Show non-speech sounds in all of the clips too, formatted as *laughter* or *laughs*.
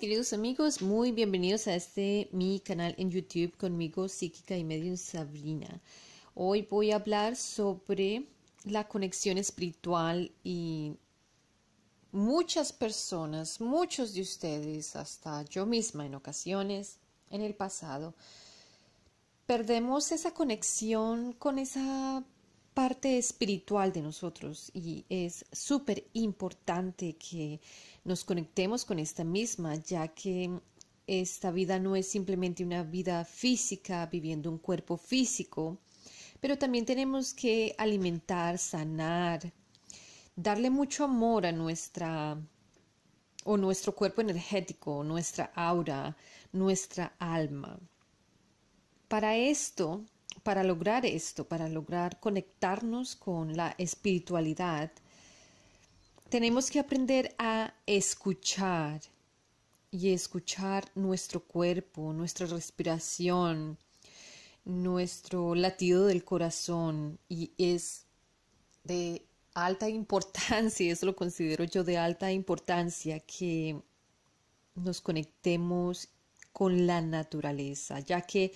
queridos amigos, muy bienvenidos a este mi canal en YouTube conmigo, Psíquica y Medium Sabrina. Hoy voy a hablar sobre la conexión espiritual y muchas personas, muchos de ustedes, hasta yo misma en ocasiones, en el pasado, perdemos esa conexión con esa parte espiritual de nosotros y es súper importante que nos conectemos con esta misma, ya que esta vida no es simplemente una vida física, viviendo un cuerpo físico, pero también tenemos que alimentar, sanar, darle mucho amor a nuestra o nuestro cuerpo energético, nuestra aura, nuestra alma. Para esto para lograr esto, para lograr conectarnos con la espiritualidad, tenemos que aprender a escuchar y escuchar nuestro cuerpo, nuestra respiración, nuestro latido del corazón y es de alta importancia, *laughs* eso lo considero yo de alta importancia, que nos conectemos con la naturaleza, ya que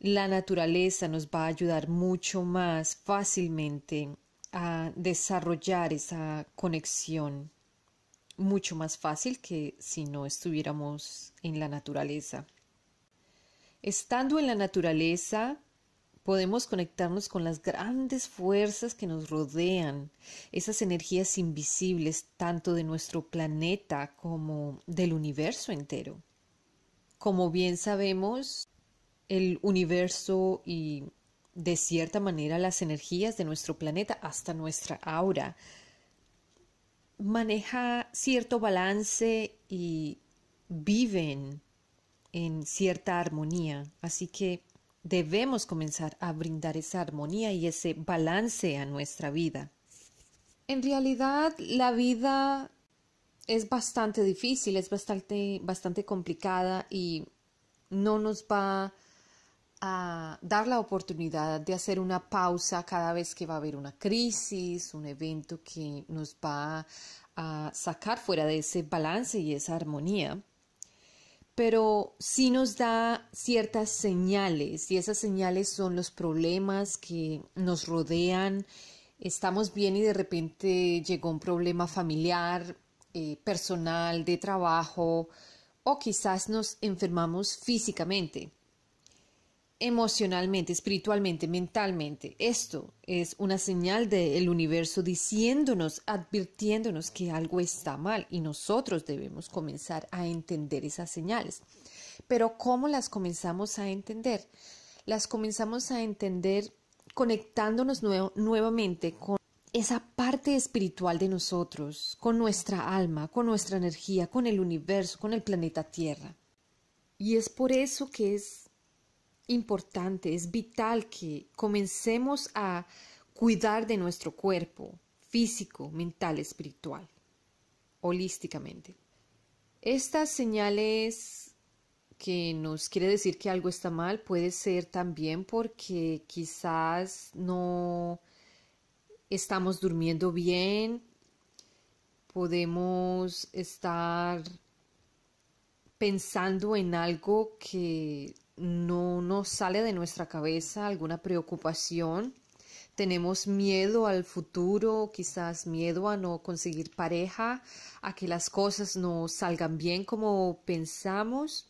la naturaleza nos va a ayudar mucho más fácilmente a desarrollar esa conexión mucho más fácil que si no estuviéramos en la naturaleza. Estando en la naturaleza, podemos conectarnos con las grandes fuerzas que nos rodean, esas energías invisibles tanto de nuestro planeta como del universo entero. Como bien sabemos, el universo y de cierta manera las energías de nuestro planeta hasta nuestra aura maneja cierto balance y viven en cierta armonía. Así que debemos comenzar a brindar esa armonía y ese balance a nuestra vida. En realidad la vida es bastante difícil, es bastante, bastante complicada y no nos va a dar la oportunidad de hacer una pausa cada vez que va a haber una crisis, un evento que nos va a sacar fuera de ese balance y esa armonía, pero sí nos da ciertas señales y esas señales son los problemas que nos rodean. Estamos bien y de repente llegó un problema familiar, eh, personal, de trabajo o quizás nos enfermamos físicamente emocionalmente, espiritualmente, mentalmente. Esto es una señal del universo diciéndonos, advirtiéndonos que algo está mal y nosotros debemos comenzar a entender esas señales. Pero ¿cómo las comenzamos a entender? Las comenzamos a entender conectándonos nuevamente con esa parte espiritual de nosotros, con nuestra alma, con nuestra energía, con el universo, con el planeta Tierra. Y es por eso que es importante, es vital que comencemos a cuidar de nuestro cuerpo físico, mental, espiritual, holísticamente. Estas señales que nos quiere decir que algo está mal puede ser también porque quizás no estamos durmiendo bien, podemos estar pensando en algo que no nos sale de nuestra cabeza alguna preocupación. Tenemos miedo al futuro, quizás miedo a no conseguir pareja, a que las cosas no salgan bien como pensamos,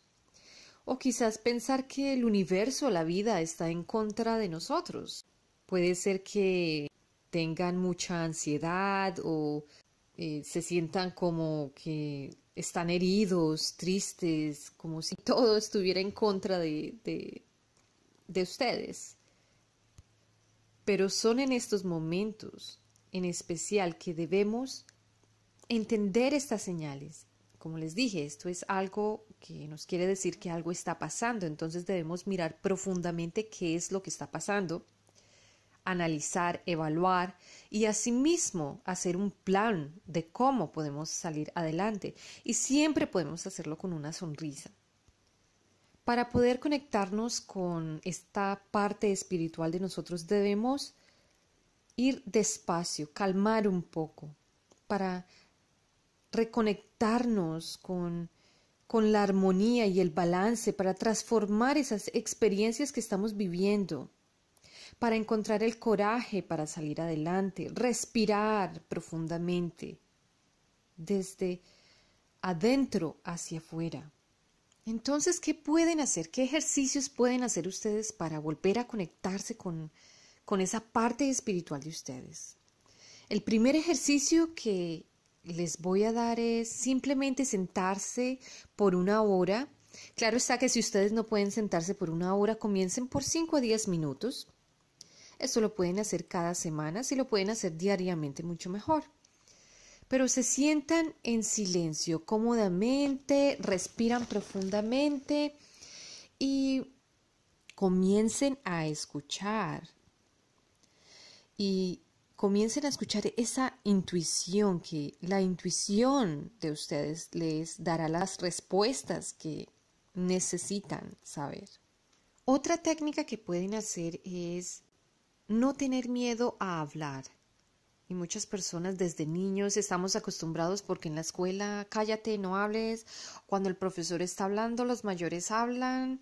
o quizás pensar que el universo, la vida, está en contra de nosotros. Puede ser que tengan mucha ansiedad o eh, se sientan como que están heridos, tristes, como si *laughs* todo estuviera en contra de, ustedes. Pero son en estos momentos en especial que debemos entender estas señales. Como les dije, esto es algo que nos quiere decir que algo está pasando, entonces debemos mirar profundamente qué es lo que está pasando analizar, evaluar y asimismo hacer un plan de cómo podemos salir adelante. Y siempre podemos hacerlo con una sonrisa. Para poder conectarnos con esta parte espiritual de nosotros debemos ir despacio, calmar un poco, para reconectarnos con, con la armonía y el balance, para transformar esas experiencias que estamos viviendo para encontrar el coraje para salir adelante, respirar profundamente desde adentro hacia afuera. Entonces, ¿qué pueden hacer? ¿Qué ejercicios pueden hacer ustedes para volver a conectarse con, con esa parte espiritual de ustedes? El primer ejercicio que les voy a dar es simplemente sentarse por una hora. Claro está que si ustedes no pueden sentarse por una hora, comiencen por 5 a 10 minutos. Eso lo pueden hacer cada semana, si lo pueden hacer diariamente mucho mejor. Pero se sientan en silencio, cómodamente, respiran profundamente y comiencen a escuchar. Y comiencen a escuchar esa intuición que la intuición de ustedes les dará las respuestas que necesitan saber. Otra técnica que pueden hacer es no tener miedo a hablar. Y muchas personas desde niños estamos acostumbrados porque en la escuela cállate, no hables. Cuando el profesor está hablando, los mayores hablan,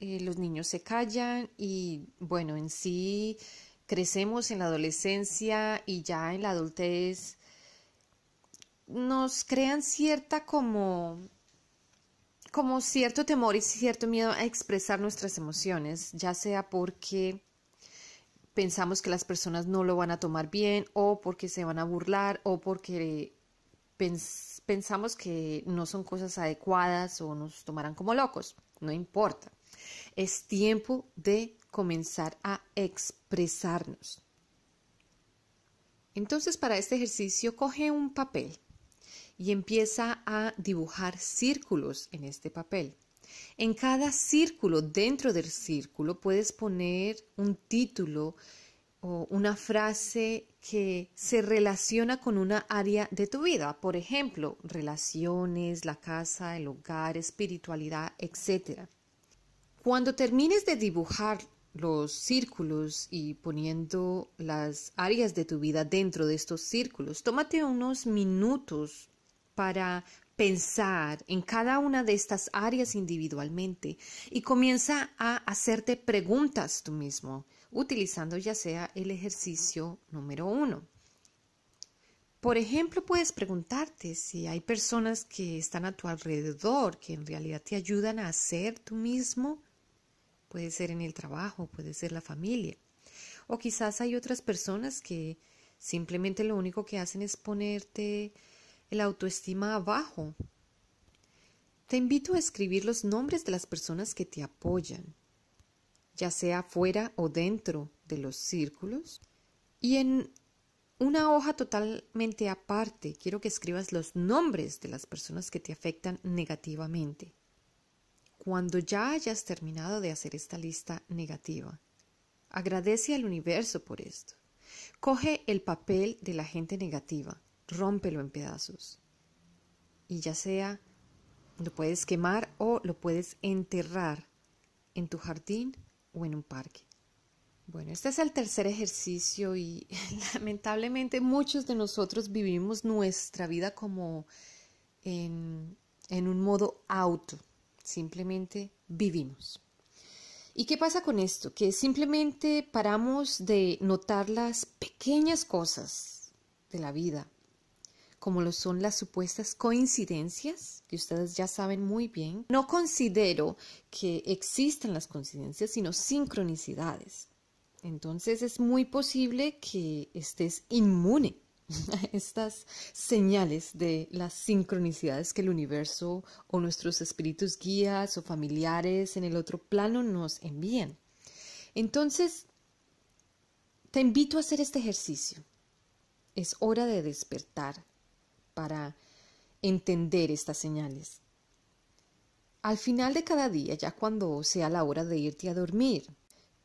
eh, los niños se callan y bueno, en sí crecemos en la adolescencia y ya en la adultez nos crean cierta como como cierto temor y cierto miedo a expresar nuestras emociones, ya sea porque pensamos que las personas no lo van a tomar bien o porque se van a burlar o porque pensamos que no son cosas adecuadas o nos tomarán como locos. No importa. Es tiempo de comenzar a expresarnos. Entonces para este ejercicio coge un papel y empieza a dibujar círculos en este papel. En cada círculo, dentro del círculo, puedes poner un título o una frase que se relaciona con una área de tu vida, por ejemplo, relaciones, la casa, el hogar, espiritualidad, etc. Cuando termines de dibujar los círculos y poniendo las áreas de tu vida dentro de estos círculos, tómate unos minutos para pensar en cada una de estas áreas individualmente y comienza a hacerte preguntas tú mismo, utilizando ya sea el ejercicio número uno. Por ejemplo, puedes preguntarte si hay personas que están a tu alrededor que en realidad te ayudan a hacer tú mismo. Puede ser en el trabajo, puede ser la familia. O quizás hay otras personas que simplemente lo único que hacen es ponerte autoestima abajo. Te invito a escribir los nombres de las personas que te apoyan, ya sea fuera o dentro de los círculos, y en una hoja totalmente aparte quiero que escribas los nombres de las personas que te afectan negativamente. Cuando ya hayas terminado de hacer esta lista negativa, agradece al universo por esto. Coge el papel de la gente negativa rómpelo en pedazos. Y ya sea, lo puedes quemar o lo puedes enterrar en tu jardín o en un parque. Bueno, este es el tercer ejercicio y *laughs* lamentablemente muchos de nosotros vivimos nuestra vida como en, en un modo auto. Simplemente vivimos. ¿Y qué pasa con esto? Que simplemente paramos de notar las pequeñas cosas de la vida, como lo son las supuestas coincidencias, que ustedes ya saben muy bien, no considero que existan las coincidencias, sino sincronicidades. Entonces es muy posible que estés inmune a estas señales de las sincronicidades que el universo o nuestros espíritus guías o familiares en el otro plano nos envían. Entonces, te invito a hacer este ejercicio. Es hora de despertar para entender estas señales. Al final de cada día, ya cuando sea la hora de irte a dormir,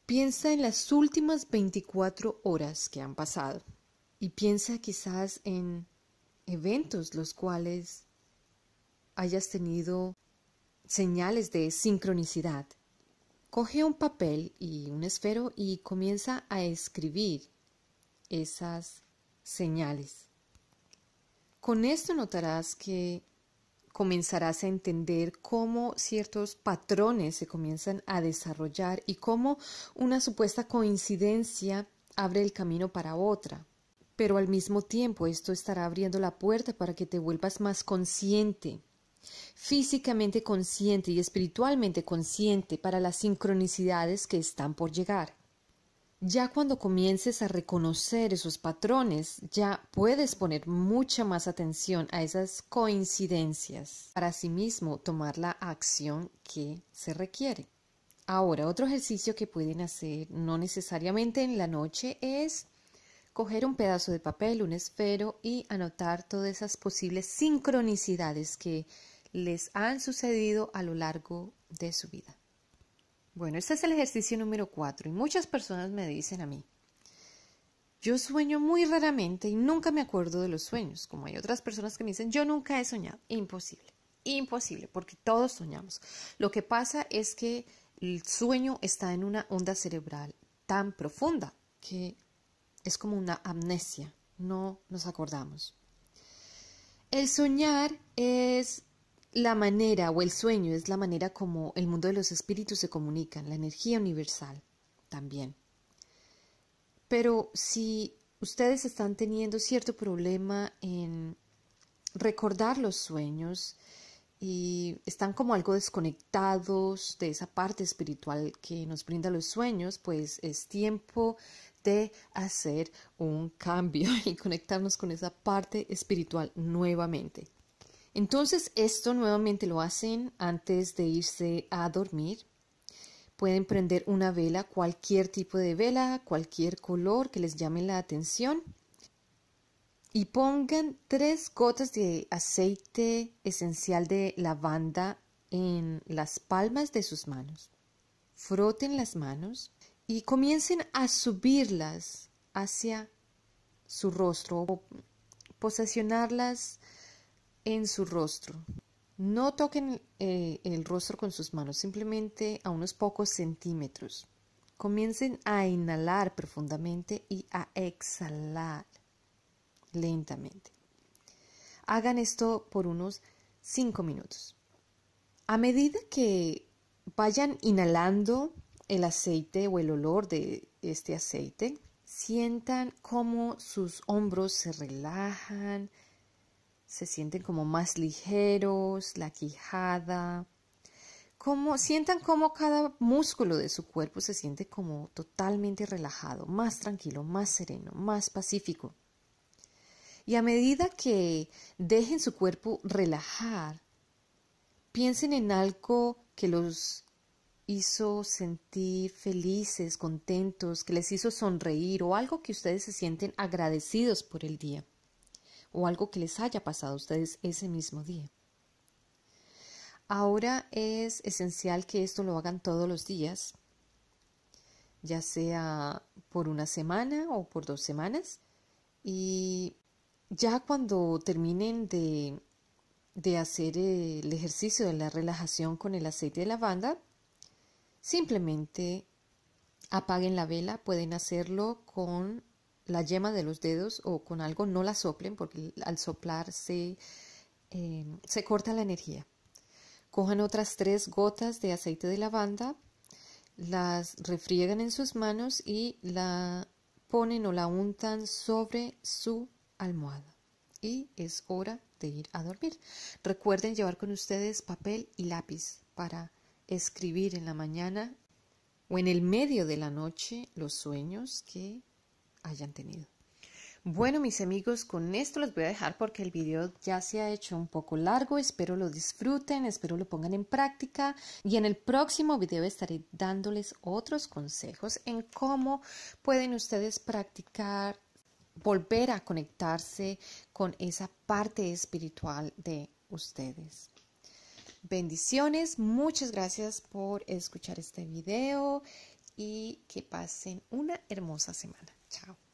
piensa en las últimas 24 horas que han pasado y piensa quizás en eventos los cuales hayas tenido señales de sincronicidad. Coge un papel y un esfero y comienza a escribir esas señales. Con esto notarás que comenzarás a entender cómo ciertos patrones se comienzan a desarrollar y cómo una supuesta coincidencia abre el camino para otra. Pero al mismo tiempo esto estará abriendo la puerta para que te vuelvas más consciente, físicamente consciente y espiritualmente consciente para las sincronicidades que están por llegar. Ya cuando comiences a reconocer esos patrones, ya puedes poner mucha más atención a esas coincidencias para sí mismo, tomar la acción que se requiere. Ahora, otro ejercicio que pueden hacer, no necesariamente en la noche, es coger un pedazo de papel, un esfero y anotar todas esas posibles sincronicidades que les han sucedido a lo largo de su vida. Bueno, este es el ejercicio número cuatro. y muchas personas me dicen a mí, yo sueño muy raramente y nunca me acuerdo de los sueños, como hay otras personas que me dicen, yo nunca he soñado, imposible, imposible, porque todos soñamos. Lo que pasa es que el sueño está en una onda cerebral tan profunda que es como una amnesia, no nos acordamos. El soñar es la manera o el sueño es la manera como el mundo de los espíritus se comunican, la energía universal también. Pero si ustedes están teniendo cierto problema en recordar los sueños y están como algo desconectados de esa parte espiritual que nos brinda los sueños, pues es tiempo de hacer un cambio *laughs* y conectarnos con esa parte espiritual nuevamente. Entonces esto nuevamente lo hacen antes de irse a dormir. Pueden prender una vela, cualquier tipo de vela, cualquier color que les llame la atención. Y pongan tres gotas de aceite esencial de lavanda en las palmas de sus manos. Froten las manos y comiencen a subirlas hacia su rostro o posesionarlas en su rostro. No toquen eh, el rostro con sus manos, simplemente a unos pocos centímetros. Comiencen a inhalar profundamente y a exhalar lentamente. Hagan esto por unos cinco minutos. A medida que vayan inhalando el aceite o el olor de este aceite, sientan cómo sus hombros se relajan, se sienten como más ligeros, la quijada, como sientan como cada músculo de su cuerpo se siente como totalmente relajado, más tranquilo, más sereno, más pacífico. Y a medida que dejen su cuerpo relajar, piensen en algo que los hizo sentir felices, contentos, que les hizo sonreír o algo que ustedes se sienten agradecidos por el día o algo que les haya pasado a ustedes ese mismo día. Ahora es esencial que esto lo hagan todos los días, ya sea por una semana o por dos semanas. Y ya cuando terminen de, de hacer el ejercicio de la relajación con el aceite de lavanda, simplemente apaguen la vela. Pueden hacerlo con la yema de los dedos o con algo no la soplen porque al soplar eh, se, corta la energía. Cojan otras tres gotas de aceite de lavanda, las refriegan en sus manos y la ponen o la untan sobre su almohada. Y es hora de ir a dormir. Recuerden llevar con ustedes papel y lápiz para escribir en la mañana o en el medio de la noche los sueños que hayan tenido. Bueno, mis amigos, con esto los voy a dejar porque el video ya se ha hecho un poco largo. Espero lo disfruten, espero lo pongan en práctica y en el próximo video estaré dándoles otros consejos en cómo pueden ustedes practicar, volver a conectarse con esa parte espiritual de ustedes. Bendiciones, muchas gracias por escuchar este video y que pasen una hermosa semana. Chao.